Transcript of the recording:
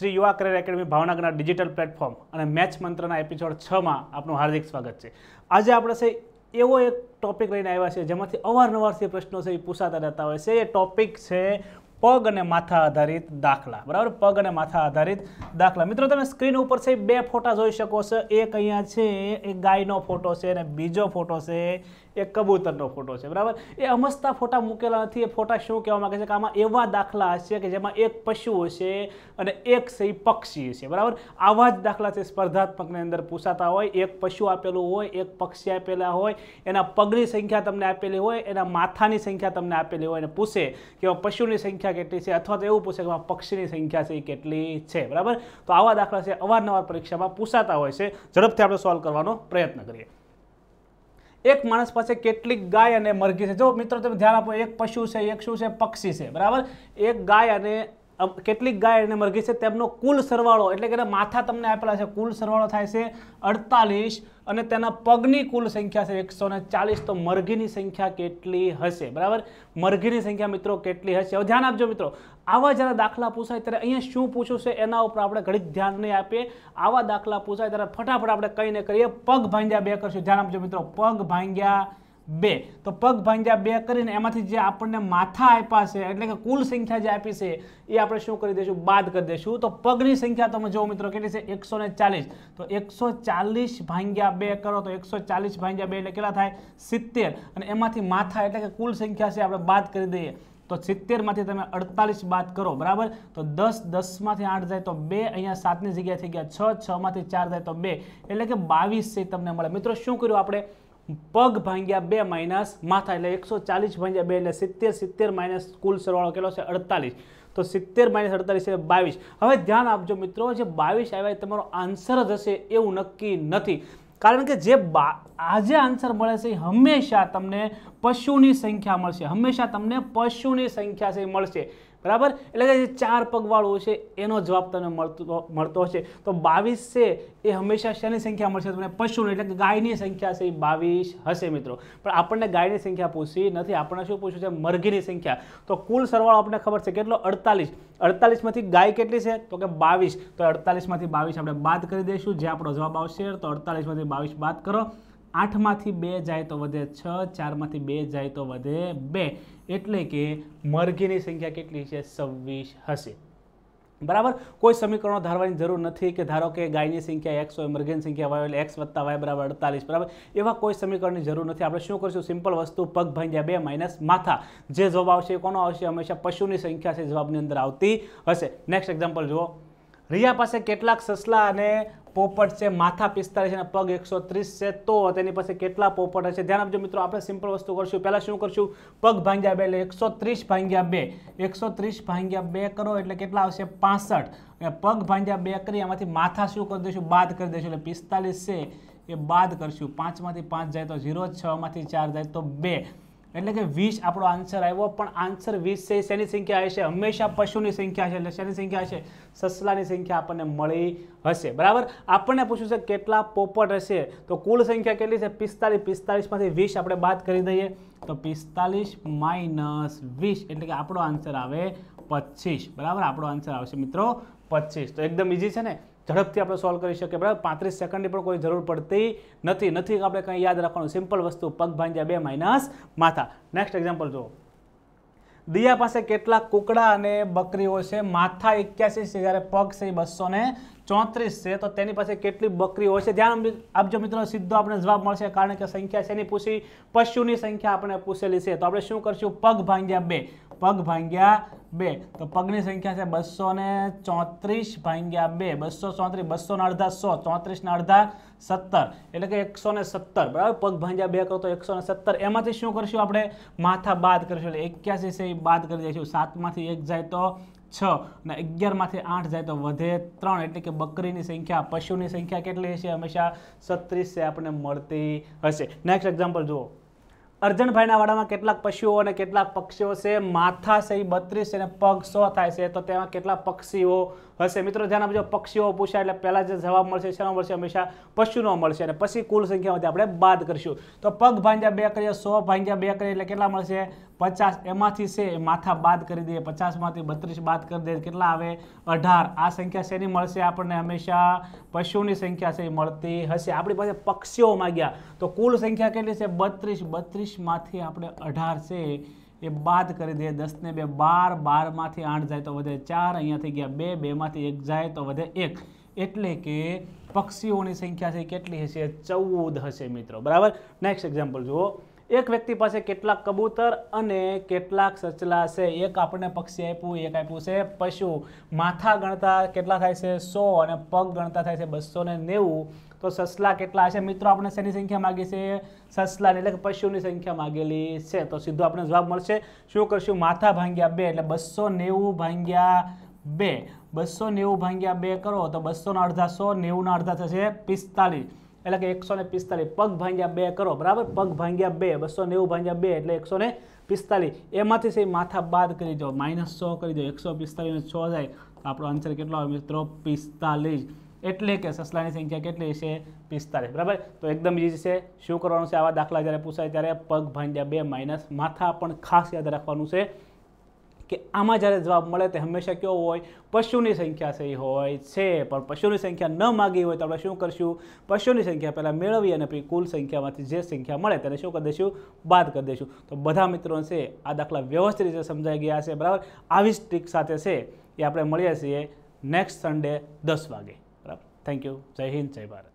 Shri Yuva career academy ભાવનગરના digital platform અને match મંત્રના એપિસોડ છમાં આપનું હાર્દિક સ્વાગત છે આજે આપણે છે એવો એક ટોપિક લઈને આવ્યા છે જેમાંથી અવારનવારથી પ્રશ્નો છે એ પૂછાતા રહેતા હોય છે એ ટોપિક છે પગ અને માથા આધારિત દાખલા બરાબર પગ અને માથા આધારિત દાખલા મિત્રો તમે સ્ક્રીન ઉપર છે બે ફોટા જોઈ શકો છો એક અહીંયા છે એક ગાયનો ફોટો છે અને બીજો ફોટો છે એક કબૂતરનો ફોટો છે બરાબર એ અમસ્તા ફોટા મૂકેલા નથી એ ફોટા શું કહેવા માગે છે કે આમાં એવા દાખલા હશે કે જેમાં એક પશુ હશે અને એક છે પક્ષી હશે બરાબર આવા જ દાખલા છે સ્પર્ધાત્મકની અંદર પૂછાતા હોય એક પશુ આપેલું હોય એક પક્ષી આપેલા હોય એના પગની સંખ્યા તમને આપેલી હોય એના માથાની સંખ્યા તમને આપેલી હોય અને પૂછે કે પશુની સંખ્યા કેટલી છે અથવા તો એવું પૂછે કે પક્ષીની સંખ્યા છે એ કેટલી છે બરાબર તો આવા દાખલા છે અવારનવાર પરીક્ષામાં પૂછાતા હોય છે ઝડપથી આપણે સોલ્વ કરવાનો પ્રયત્ન કરીએ એક માણસ પાસે કેટલીક ગાય અને મરઘી છે જો મિત્રો તમે ધ્યાન આપો એક પશુ છે એક શું છે પક્ષી છે બરાબર એક ગાય અને કેટલીક ગાય અને મરઘી છે તેમનો કુલ સરવાળો એટલે કે માથા તમને આપેલા છે કુલ સરવાળો થાય છે અડતાલીસ અને તેના પગની કુલ સંખ્યા છે એકસો ચાલીસ તો મરઘીની સંખ્યા કેટલી હશે બરાબર મરઘીની સંખ્યા મિત્રો કેટલી હશે હવે ધ્યાન આપજો મિત્રો આવા જ્યારે દાખલા પૂછાય ત્યારે અહીંયા શું પૂછ્યું છે એના ઉપર આપણે ઘડીક ધ્યાન નહીં આપીએ આવા દાખલા પૂછાય ત્યારે ફટાફટ આપણે કંઈ ન કરીએ પગ ભાંગ્યા બે કરશું ધ્યાન આપજો મિત્રો પગ ભાંગ્યા બે તો પગ ભાંગ્યા બે કરીને એમાંથી જે આપણને માથા આપ્યા છે એટલે કે કુલ સંખ્યા જે આપી છે એ આપણે શું કરી દઈશું બાદ કરી દઈશું તો પગની સંખ્યા તમે જોવો મિત્રો કેટલી છે એકસો તો એકસો ભાંગ્યા બે કરો તો એકસો ભાંગ્યા બે એટલે કેટલા થાય સિત્તેર અને એમાંથી માથા એટલે કે કુલ સંખ્યા છે આપણે બાદ કરી દઈએ તો સિત્તેરમાંથી તમે અડતાલીસ બાદ કરો બરાબર તો દસ દસમાંથી આઠ જાય તો બે અહીંયા સાતની જગ્યાએ થઈ ગયા છ છમાંથી ચાર જાય તો બે એટલે કે બાવીસ છે તમને મળે મિત્રો શું કર્યું આપણે પગ ભાંગ્યા બે માઇનસ માથા એટલે એકસો ચાલીસ ભાંગ્યા બે એટલે સિત્તેર સિત્તેર માઇનસ કુલ સરવાળો કેટલો છે અડતાલીસ તો સિત્તેર માઇનસ અડતાલીસ છે બાવીસ હવે ધ્યાન આપજો મિત્રો જે બાવીસ આવ્યા તમારો આન્સર જ હશે એવું નક્કી નથી કારણ કે જે આ જે આન્સર મળે છે એ હંમેશા તમને પશુની સંખ્યા મળશે હંમેશા તમને પશુની સંખ્યા છે મળશે બરાબર એટલે કે જે ચાર પગવાળો છે એનો જવાબ તમને મળતો મળતો હશે તો બાવીસ છે એ હંમેશા શેની સંખ્યા મળશે તમને પશુની એટલે કે ગાયની સંખ્યા છે એ બાવીસ હશે મિત્રો પણ આપણને ગાયની સંખ્યા પૂછી નથી આપણને શું પૂછ્યું છે મરઘીની સંખ્યા તો કુલ સરવાળો આપણને ખબર છે કેટલો અડતાલીસ અડતાલીસમાંથી ગાય કેટલી છે તો કે બાવીસ તો અડતાલીસમાંથી બાવીસ આપણે બાદ કરી દઈશું જે આપણો જવાબ આવશે તો અડતાલીસમાંથી બાવીસ બાદ કરો આઠમાંથી બે જાય તો વધે છ ચારમાંથી બે જાય તો વધે બે એટલે કે મરઘીની સંખ્યા કેટલી છે છવ્વીસ હશે બરાબર કોઈ સમીકરણો ધારવાની જરૂર નથી કે ધારો કે ગાયની સંખ્યા એક્સ હોય મરઘીની સંખ્યા વાય એટલે એક્સ વત્તા વાય બરાબર અડતાલીસ બરાબર એવા કોઈ સમીકરણની જરૂર નથી આપણે શું કરીશું સિમ્પલ વસ્તુ પગ ભાંગ્યા બે માઇનસ માથા જે જવાબ આવશે કોનો આવશે હંમેશા પશુની સંખ્યા છે જવાબની અંદર આવતી હશે નેક્સ્ટ એક્ઝામ્પલ જુઓ રિયા પાસે કેટલાક સસલા અને પોપટ છે માથા પિસ્તાળીસ અને પગ એકસો ત્રીસ છે તો તેની પાસે કેટલા પોપટ હશે ધ્યાન આપજો મિત્રો આપણે સિમ્પલ વસ્તુ કરશું પહેલાં શું કરશું પગ ભાંગ્યા બે એટલે એકસો ત્રીસ ભાંગ્યા બે એકસો ત્રીસ ભાંગ્યા બે કરો એટલે કેટલા આવશે પાસઠ અને પગ ભાંગ્યા બે કરી એમાંથી માથા શું કરી દઈશું બાદ કરી દઈશું એટલે પિસ્તાલીસ છે એ બાદ કરશું પાંચમાંથી પાંચ જાય તો ઝીરો છમાંથી ચાર જાય તો બે એટલે કે વીસ આપણો આન્સર આવ્યો પણ આન્સર વીસ છે શેની સંખ્યા હશે હંમેશા પશુની સંખ્યા છે એટલે શેની સંખ્યા હશે સસલાની સંખ્યા આપણને મળી હશે બરાબર આપણને પૂછ્યું છે કેટલા પોપટ હશે તો કુલ સંખ્યા કેટલી છે પિસ્તાલીસ પિસ્તાલીસમાંથી વીસ આપણે બાદ કરી દઈએ તો પિસ્તાલીસ માઇનસ વીસ એટલે કે આપણો આન્સર આવે પચીસ બરાબર આપણો આન્સર આવશે મિત્રો પચીસ તો એકદમ ઇઝી છે ને ઝડપથી આપણે સોલ્વ કરી શકીએ બરાબર પાંત્રીસ સેકન્ડની પણ કોઈ જરૂર પડતી નથી નથી આપણે કંઈ યાદ રાખવાનું સિમ્પલ વસ્તુ પગ ભાંજ્યા બે માઇનસ માથા નેક્સ્ટ એક્ઝામ્પલ જુઓ દિયા પાસે કેટલા કુકડા અને બકરીઓ છે માથા એક્યાસી છે જ્યારે પગ છે એ બસો ચોત્રીસ છે તો તેની પાસે કેટલી બકરીઓ છે ધ્યાન આપજો મિત્રો સીધો આપણે જવાબ મળશે કારણ કે સંખ્યા છે એની પૂછી પશુની સંખ્યા આપણે પૂછેલી છે તો આપણે શું કરશું પગ ભાંગ્યા બે પગ ભાંગ્યા બે તો પગની સંખ્યા છે બસો ને ચોત્રીસ ભાંગ્યા બે બસો ચોત્રીસ બસોના અડધા સો ચોત્રીસના અડધા સત્તર એટલે કે એકસો ને સત્તર બરાબર પગ ભાંગ્યા બે કરો તો એકસો ને સત્તર એમાંથી શું કરીશું આપણે માથા બાદ કરીશું એટલે એક્યાસી છે એ બાદ કરી દઈશું સાતમાંથી એક જાય તો છ અને અગિયારમાંથી આઠ જાય તો વધે ત્રણ એટલે કે બકરીની સંખ્યા પશુની સંખ્યા કેટલી હશે હંમેશા સત્રીસ છે આપણને મળતી હશે નેક્સ્ટ એક્ઝામ્પલ જુઓ અર્જનભાઈના વાડામાં કેટલાક પશુઓ અને કેટલાક પક્ષીઓ છે માથા છે એ બત્રીસ અને પગ સો થાય છે તો તેમાં કેટલા પક્ષીઓ હશે મિત્રો ધ્યાન આપજો પક્ષીઓ પૂછાય એટલે પહેલાં જે જવાબ મળશે શેનો મળશે હંમેશા પશુનો મળશે અને પછી કુલ સંખ્યામાંથી આપણે બાદ કરીશું તો પગ ભાંજ્યા બે કરીએ સો ભાંજ્યા બે કરીએ એટલે કેટલા મળશે પચાસ એમાંથી છે માથા બાદ કરી દઈએ પચાસમાંથી બત્રીસ બાદ કરી દઈએ કેટલા આવે અઢાર આ સંખ્યા શેની મળશે આપણને હંમેશા પશુઓની સંખ્યા છે એ મળતી હશે આપણી પાસે પક્ષીઓ માગ્યા તો કુલ સંખ્યા કેટલી છે બત્રીસ બત્રીસમાંથી આપણે અઢાર છે એ બાદ કરી દઈએ દસને બે બાર બારમાંથી આઠ જાય તો વધે ચાર અહીંયાથી ગયા બે બેમાંથી એક જાય તો વધે એક એટલે કે પક્ષીઓની સંખ્યા છે કેટલી હશે ચૌદ હશે મિત્રો બરાબર નેક્સ્ટ એક્ઝામ્પલ જુઓ એક વ્યક્તિ પાસે કેટલાક કબૂતર અને કેટલાક સચલા છે એક આપણને પક્ષી આપ્યું એક આપ્યું છે પશુ માથા ગણતા કેટલા થાય છે સો અને પગ ગણતા થાય છે બસો ને નેવું તો સસલા કેટલા હશે મિત્રો આપણે શેની સંખ્યા માગી છે સસલાની એટલે કે પશુની સંખ્યા માગેલી છે તો સીધો આપણે જવાબ મળશે શું કરશું માથા ભાંગ્યા બે એટલે બસો નેવું ભાંગ્યા બે બસો નેવું ભાંગ્યા બે કરો તો બસોના અડધા સો નેવુંના અડધા થશે પિસ્તાલીસ એટલે કે એકસો ને પિસ્તાલીસ પગ ભાંગ્યા બે કરો બરાબર પગ ભાંગ્યા બે બસો નેવું ભાંગ્યા બે એટલે એકસો ને પિસ્તાલીસ એમાંથી સે માથા બાદ કરી દો માઇનસ સો કરી દો એકસો પિસ્તાલીસ છ જાય તો આપણો આન્સર કેટલો આવે મિત્રો પિસ્તાલીસ એટલે કે સસલાની સંખ્યા કેટલી છે પિસ્તાલીસ બરાબર તો એકદમ ઈઝી છે શું કરવાનું છે આવા દાખલા જ્યારે પૂછાય ત્યારે પગ ભાંગ્યા બે માઇનસ માથા પણ ખાસ યાદ રાખવાનું છે કે આમાં જ્યારે જવાબ મળે તે હંમેશા કેવો હોય પશુની સંખ્યા સહી હોય છે પણ પશુની સંખ્યા ન માગી હોય તો આપણે શું કરશું પશુની સંખ્યા પહેલાં મેળવી અને પછી કુલ સંખ્યામાંથી જે સંખ્યા મળે તેને શું કરી દઈશું બાદ કરી દઈશું તો બધા મિત્રો છે આ દાખલા વ્યવસ્થિત રીતે સમજાઈ ગયા છે બરાબર આવી જ ટ્રીક સાથે છે એ આપણે મળીએ છીએ નેક્સ્ટ સન્ડે દસ વાગે બરાબર થેન્ક યુ જય હિન્દ જય ભારત